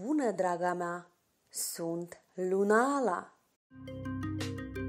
Bună, draga mea! Sunt Lunala!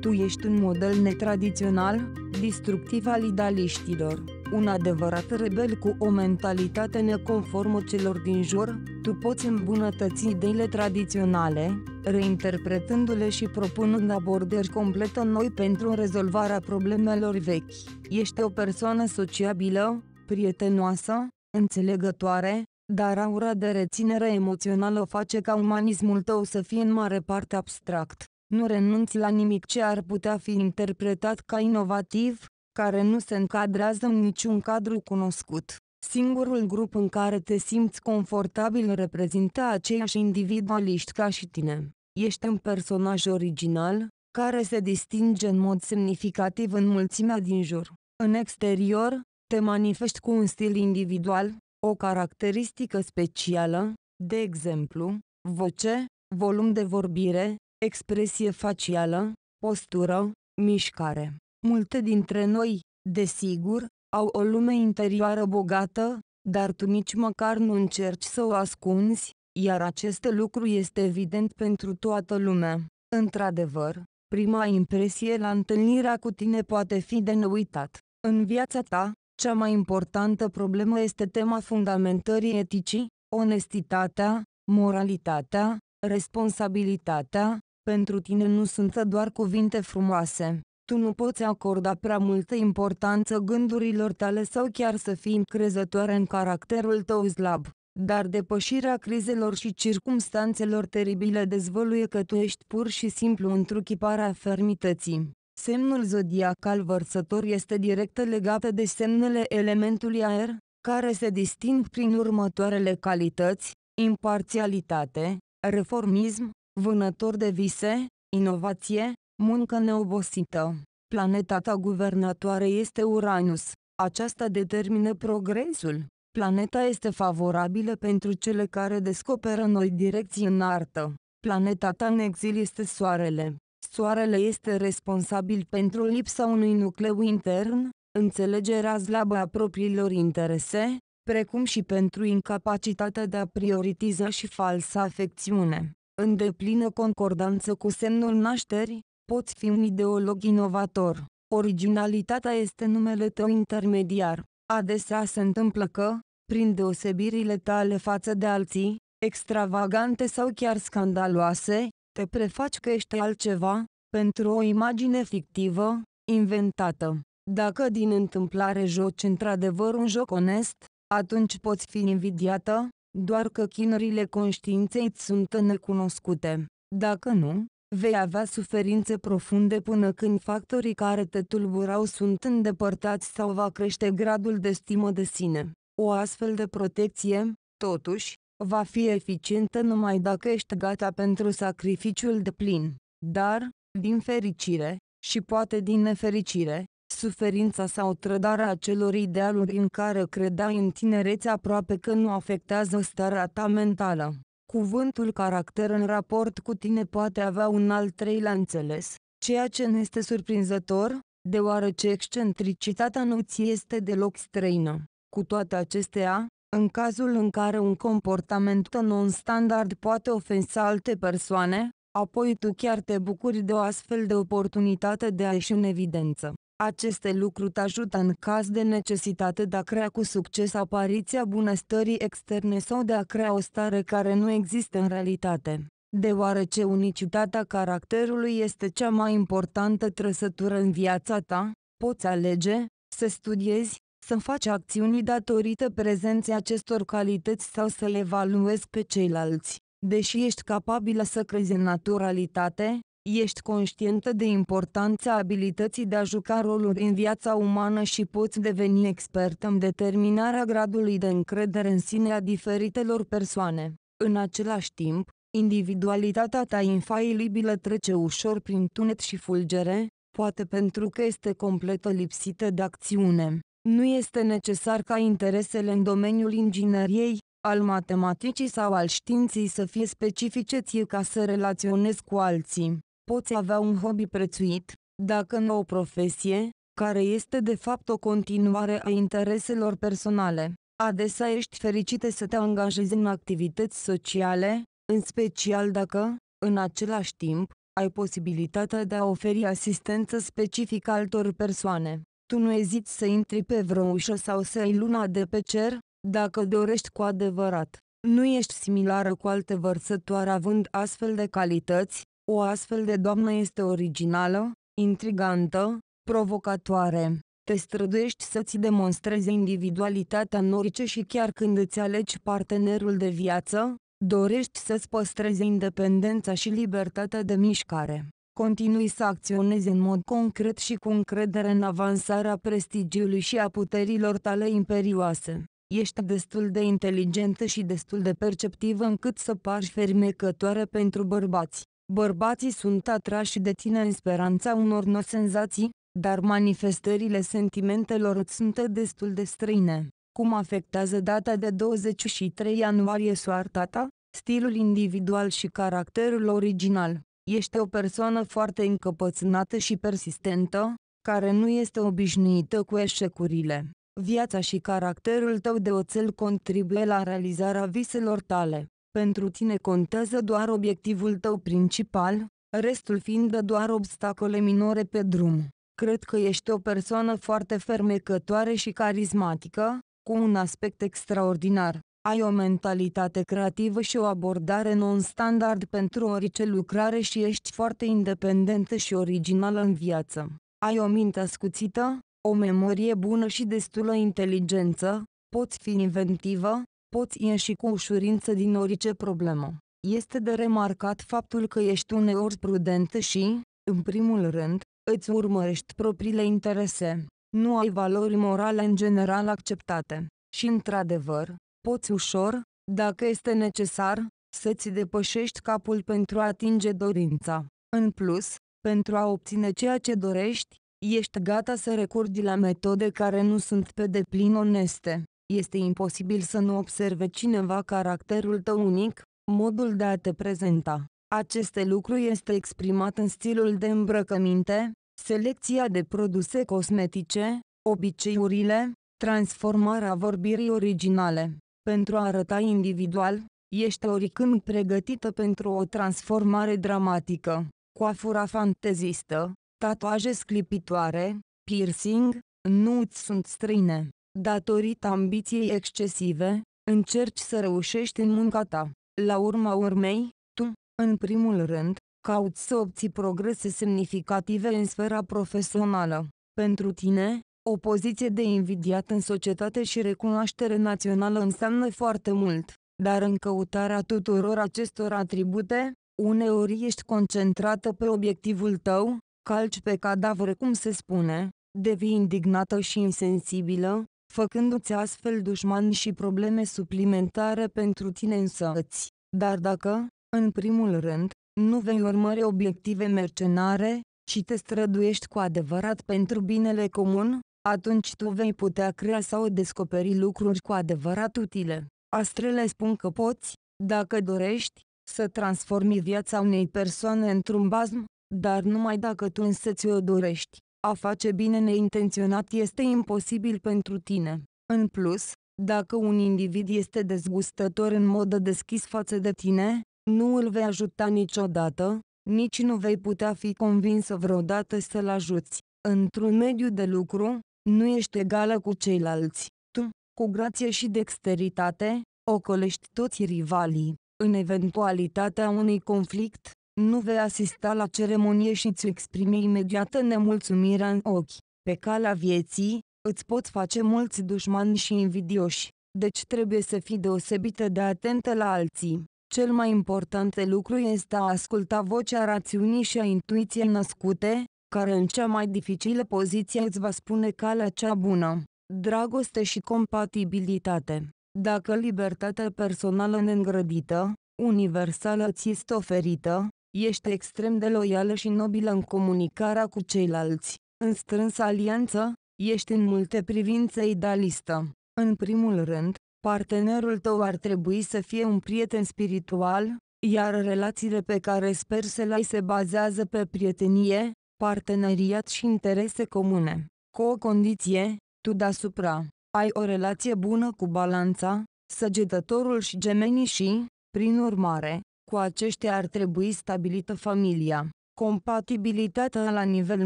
Tu ești un model netradițional, destructiv al idealiștilor, un adevărat rebel cu o mentalitate neconformă celor din jur, tu poți îmbunătăți ideile tradiționale, reinterpretându-le și propunând abordări complet noi pentru rezolvarea problemelor vechi. Ești o persoană sociabilă, prietenoasă, înțelegătoare, dar aura de reținere emoțională face ca umanismul tău să fie în mare parte abstract. Nu renunți la nimic ce ar putea fi interpretat ca inovativ, care nu se încadrează în niciun cadru cunoscut. Singurul grup în care te simți confortabil reprezintă aceiași individualiști ca și tine. Ești un personaj original, care se distinge în mod semnificativ în mulțimea din jur. În exterior, te manifesti cu un stil individual, o caracteristică specială, de exemplu, voce, volum de vorbire, expresie facială, postură, mișcare. Multe dintre noi, desigur, au o lume interioară bogată, dar tu nici măcar nu încerci să o ascunzi, iar acest lucru este evident pentru toată lumea. Într-adevăr, prima impresie la întâlnirea cu tine poate fi de neuitat. În viața ta, cea mai importantă problemă este tema fundamentării eticii, onestitatea, moralitatea, responsabilitatea, pentru tine nu sunt doar cuvinte frumoase. Tu nu poți acorda prea multă importanță gândurilor tale sau chiar să fii încrezătoare în caracterul tău slab, dar depășirea crizelor și circumstanțelor teribile dezvăluie că tu ești pur și simplu a fermității. Semnul zodiacal vărsător este direct legat de semnele elementului aer, care se disting prin următoarele calități, imparțialitate, reformism, vânător de vise, inovație, muncă neobosită. Planeta ta guvernatoare este Uranus. Aceasta determină progresul. Planeta este favorabilă pentru cele care descoperă noi direcții în artă. Planeta ta în exil este Soarele. Soarele este responsabil pentru lipsa unui nucleu intern, înțelegerea slabă a propriilor interese, precum și pentru incapacitatea de a prioritiza și falsa afecțiune. În deplină concordanță cu semnul nașterii, poți fi un ideolog inovator. Originalitatea este numele tău intermediar. Adesea se întâmplă că, prin deosebirile tale față de alții, extravagante sau chiar scandaloase, te prefaci că ești altceva, pentru o imagine fictivă, inventată. Dacă din întâmplare joci într-adevăr un joc onest, atunci poți fi invidiată, doar că chinurile conștiinței îți sunt necunoscute. Dacă nu, vei avea suferințe profunde până când factorii care te tulburau sunt îndepărtați sau va crește gradul de stimă de sine. O astfel de protecție, totuși, va fi eficientă numai dacă ești gata pentru sacrificiul de plin. Dar, din fericire, și poate din nefericire, suferința sau trădarea acelor idealuri în care credeai în tinerețe aproape că nu afectează starea ta mentală. Cuvântul caracter în raport cu tine poate avea un al treilea înțeles, ceea ce nu este surprinzător, deoarece excentricitatea nu ți este deloc străină. Cu toate acestea, în cazul în care un comportament non-standard poate ofensa alte persoane, apoi tu chiar te bucuri de o astfel de oportunitate de a ieși în evidență. Aceste lucruri te ajută în caz de necesitate de a crea cu succes apariția bunăstării externe sau de a crea o stare care nu există în realitate. Deoarece unicitatea caracterului este cea mai importantă trăsătură în viața ta, poți alege să studiezi, să faci acțiuni datorită prezenței acestor calități sau să le evaluezi pe ceilalți. Deși ești capabilă să crezi în naturalitate, ești conștientă de importanța abilității de a juca roluri în viața umană și poți deveni expert în determinarea gradului de încredere în sine a diferitelor persoane. În același timp, individualitatea ta infailibilă trece ușor prin tunet și fulgere, poate pentru că este completă lipsită de acțiune. Nu este necesar ca interesele în domeniul ingineriei, al matematicii sau al științei să fie specifice ție ca să relaționezi cu alții. Poți avea un hobby prețuit, dacă nu o profesie, care este de fapt o continuare a intereselor personale. Adesea ești fericită să te angajezi în activități sociale, în special dacă, în același timp, ai posibilitatea de a oferi asistență specifică altor persoane. Tu nu eziți să intri pe vreo ușă sau să ai luna de pe cer, dacă dorești cu adevărat. Nu ești similară cu alte vărsătoare având astfel de calități, o astfel de doamnă este originală, intrigantă, provocatoare. Te străduiești să-ți demonstrezi individualitatea în orice și chiar când îți alegi partenerul de viață, dorești să-ți păstrezi independența și libertatea de mișcare continui să acționezi în mod concret și cu încredere în avansarea prestigiului și a puterilor tale imperioase. Ești destul de inteligentă și destul de perceptivă încât să pari fermecătoare pentru bărbați. Bărbații sunt atrași de tine în speranța unor noi senzații, dar manifestările sentimentelor îți sunt destul de străine. Cum afectează data de 23 ianuarie soarta ta, stilul individual și caracterul original? Ești o persoană foarte încăpățânată și persistentă, care nu este obișnuită cu eșecurile. Viața și caracterul tău de oțel contribuie la realizarea viselor tale. Pentru tine contează doar obiectivul tău principal, restul fiind doar obstacole minore pe drum. Cred că ești o persoană foarte fermecătoare și carismatică, cu un aspect extraordinar ai o mentalitate creativă și o abordare non-standard pentru orice lucrare și ești foarte independentă și originală în viață. Ai o minte ascuțită, o memorie bună și destulă inteligență, poți fi inventivă, poți ieși cu ușurință din orice problemă. Este de remarcat faptul că ești uneori prudentă și, în primul rând, îți urmărești propriile interese. Nu ai valori morale în general acceptate. Și într-adevăr, Poți ușor, dacă este necesar, să-ți depășești capul pentru a atinge dorința. În plus, pentru a obține ceea ce dorești, ești gata să recurgi la metode care nu sunt pe deplin oneste. Este imposibil să nu observe cineva caracterul tău unic, modul de a te prezenta. Aceste lucru este exprimat în stilul de îmbrăcăminte, selecția de produse cosmetice, obiceiurile, transformarea vorbirii originale. Pentru a arăta individual, ești oricând pregătită pentru o transformare dramatică. Coafura fantezistă, tatuaje sclipitoare, piercing, nu îți sunt străine. Datorită ambiției excesive, încerci să reușești în munca ta. La urma urmei, tu, în primul rând, cauți să obții progrese semnificative în sfera profesională. Pentru tine, o poziție de invidiat în societate și recunoaștere națională înseamnă foarte mult, dar în căutarea tuturor acestor atribute, uneori ești concentrată pe obiectivul tău, calci pe cadavre cum se spune, devii indignată și insensibilă, făcându-ți astfel dușmani și probleme suplimentare pentru tine însăți. Dar dacă, în primul rând, nu vei urmări obiective mercenare, ci te străduiești cu adevărat pentru binele comun, atunci tu vei putea crea sau descoperi lucruri cu adevărat utile. Astrele spun că poți, dacă dorești, să transformi viața unei persoane într-un bazm, dar numai dacă tu ți o dorești. A face bine neintenționat este imposibil pentru tine. În plus, dacă un individ este dezgustător în mod deschis față de tine, nu îl vei ajuta niciodată, nici nu vei putea fi convinsă vreodată să-l ajuți. Într-un mediu de lucru, nu ești egală cu ceilalți. Tu, cu grație și dexteritate, ocolești toți rivalii. În eventualitatea unui conflict, nu vei asista la ceremonie și îți exprime imediată nemulțumirea în ochi. Pe calea vieții, îți poți face mulți dușmani și invidioși, deci trebuie să fii deosebită de atentă la alții. Cel mai important lucru este a asculta vocea rațiunii și a intuiției născute, care în cea mai dificilă poziție îți va spune calea cea bună, dragoste și compatibilitate. Dacă libertatea personală neîngrădită, universală ți este oferită, ești extrem de loială și nobilă în comunicarea cu ceilalți, în strânsă alianță, ești în multe privințe idealistă. În primul rând, partenerul tău ar trebui să fie un prieten spiritual, iar relațiile pe care sper să le ai se bazează pe prietenie, parteneriat și interese comune. Cu o condiție, tu deasupra, ai o relație bună cu balanța, săgetătorul și gemenii și, prin urmare, cu aceștia ar trebui stabilită familia. Compatibilitatea la nivel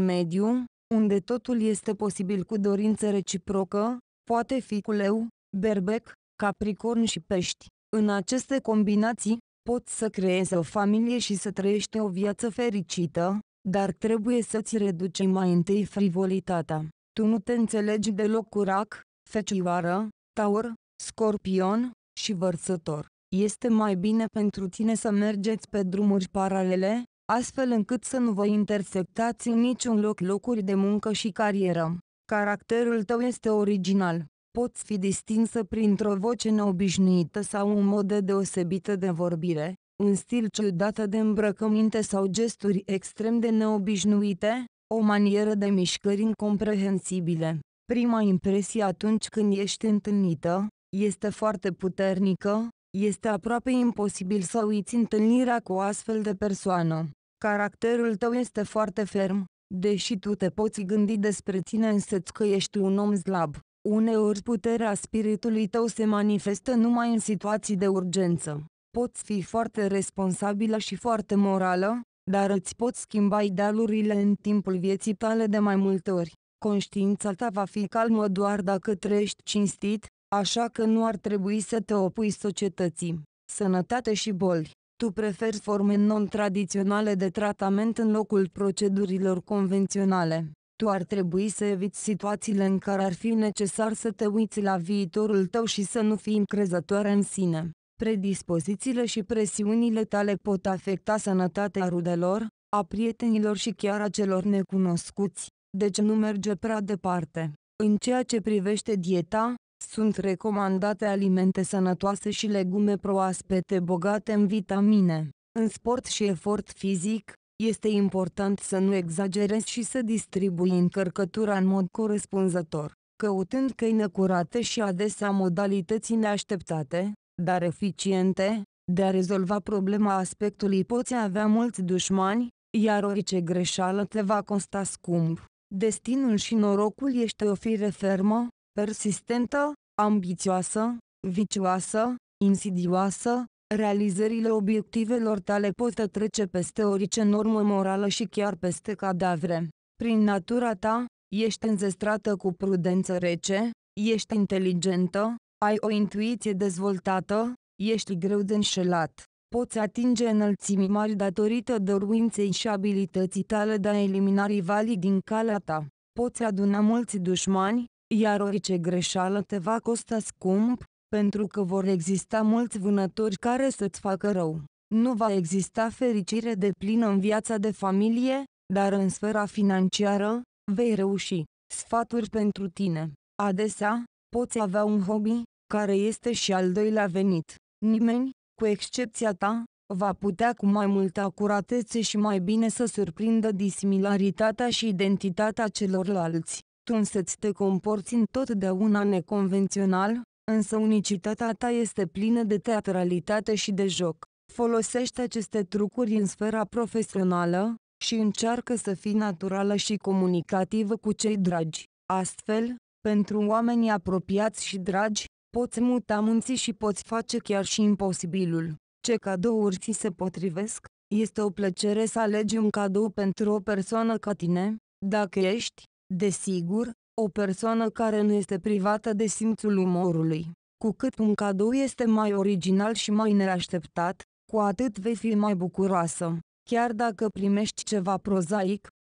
mediu, unde totul este posibil cu dorință reciprocă, poate fi cu leu, berbec, capricorn și pești. În aceste combinații, poți să creezi o familie și să trăiești o viață fericită, dar trebuie să-ți reduci mai întâi frivolitatea. Tu nu te înțelegi deloc cu rac, fecioară, taur, scorpion și vărsător. Este mai bine pentru tine să mergeți pe drumuri paralele, astfel încât să nu vă intersectați în niciun loc locuri de muncă și carieră. Caracterul tău este original. Poți fi distinsă printr-o voce neobișnuită sau un mod deosebită de vorbire, un stil ciudată de îmbrăcăminte sau gesturi extrem de neobișnuite, o manieră de mișcări incomprehensibile. Prima impresie atunci când ești întâlnită, este foarte puternică, este aproape imposibil să uiți întâlnirea cu o astfel de persoană. Caracterul tău este foarte ferm, deși tu te poți gândi despre tine însă că ești un om slab. Uneori puterea spiritului tău se manifestă numai în situații de urgență. Poți fi foarte responsabilă și foarte morală, dar îți poți schimba idealurile în timpul vieții tale de mai multe ori. Conștiința ta va fi calmă doar dacă trăiești cinstit, așa că nu ar trebui să te opui societății. Sănătate și boli tu preferi forme non-tradiționale de tratament în locul procedurilor convenționale. Tu ar trebui să eviți situațiile în care ar fi necesar să te uiți la viitorul tău și să nu fii încrezătoare în sine predispozițiile și presiunile tale pot afecta sănătatea rudelor, a prietenilor și chiar a celor necunoscuți, deci nu merge prea departe. În ceea ce privește dieta, sunt recomandate alimente sănătoase și legume proaspete bogate în vitamine. În sport și efort fizic, este important să nu exagerezi și să distribui încărcătura în mod corespunzător, căutând căi necurate și adesea modalități neașteptate, dar eficiente, de a rezolva problema aspectului poți avea mulți dușmani, iar orice greșeală te va costa scump. Destinul și norocul este o fire fermă, persistentă, ambițioasă, vicioasă, insidioasă, realizările obiectivelor tale pot trece peste orice normă morală și chiar peste cadavre. Prin natura ta, ești înzestrată cu prudență rece, ești inteligentă, ai o intuiție dezvoltată, ești greu de înșelat. Poți atinge înălțimi mari datorită dăruinței și abilității tale de a elimina rivalii din calea ta. Poți aduna mulți dușmani, iar orice greșeală te va costa scump, pentru că vor exista mulți vânători care să-ți facă rău. Nu va exista fericire de plină în viața de familie, dar în sfera financiară, vei reuși. Sfaturi pentru tine. Adesea, Poți avea un hobby, care este și al doilea venit. Nimeni, cu excepția ta, va putea cu mai multă acuratețe și mai bine să surprindă disimilaritatea și identitatea celorlalți. Tu însă-ți te comporți întotdeauna neconvențional, însă unicitatea ta este plină de teatralitate și de joc. Folosește aceste trucuri în sfera profesională și încearcă să fii naturală și comunicativă cu cei dragi. Astfel, pentru oamenii apropiați și dragi, poți muta munții și poți face chiar și imposibilul. Ce cadouri ți se potrivesc? Este o plăcere să alegi un cadou pentru o persoană ca tine, dacă ești, desigur, o persoană care nu este privată de simțul umorului. Cu cât un cadou este mai original și mai neașteptat, cu atât vei fi mai bucuroasă. Chiar dacă primești ceva prozaic,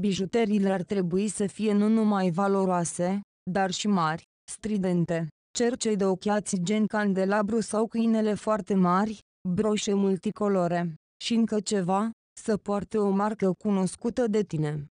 bijuteriile ar trebui să fie nu numai valoroase, dar și mari, stridente. Cercei de ochiați gen candelabru sau câinele foarte mari, broșe multicolore. Și încă ceva, să poarte o marcă cunoscută de tine.